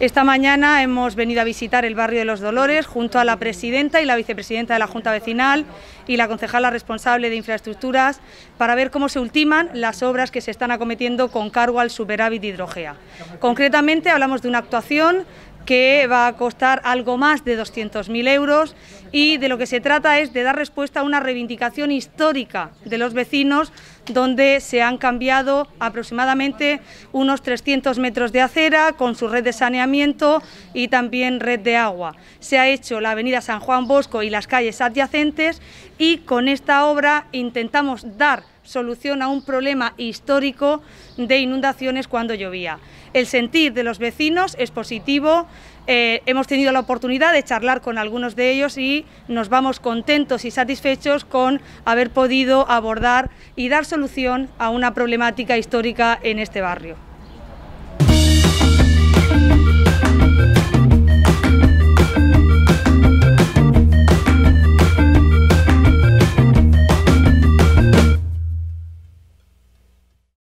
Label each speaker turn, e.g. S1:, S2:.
S1: Esta mañana hemos venido a visitar el barrio de Los Dolores junto a la presidenta y la vicepresidenta de la Junta Vecinal y la concejala responsable de infraestructuras para ver cómo se ultiman las obras que se están acometiendo con cargo al superávit de hidrogea. Concretamente hablamos de una actuación que va a costar algo más de 200.000 euros y de lo que se trata es de dar respuesta a una reivindicación histórica de los vecinos donde se han cambiado aproximadamente unos 300 metros de acera con su red de saneamiento y también red de agua. Se ha hecho la avenida San Juan Bosco y las calles adyacentes y con esta obra intentamos dar solución a un problema histórico de inundaciones cuando llovía. El sentir de los vecinos es positivo, eh, hemos tenido la oportunidad de charlar con algunos de ellos y nos vamos contentos y satisfechos con haber podido abordar y dar solución a una problemática histórica en este barrio.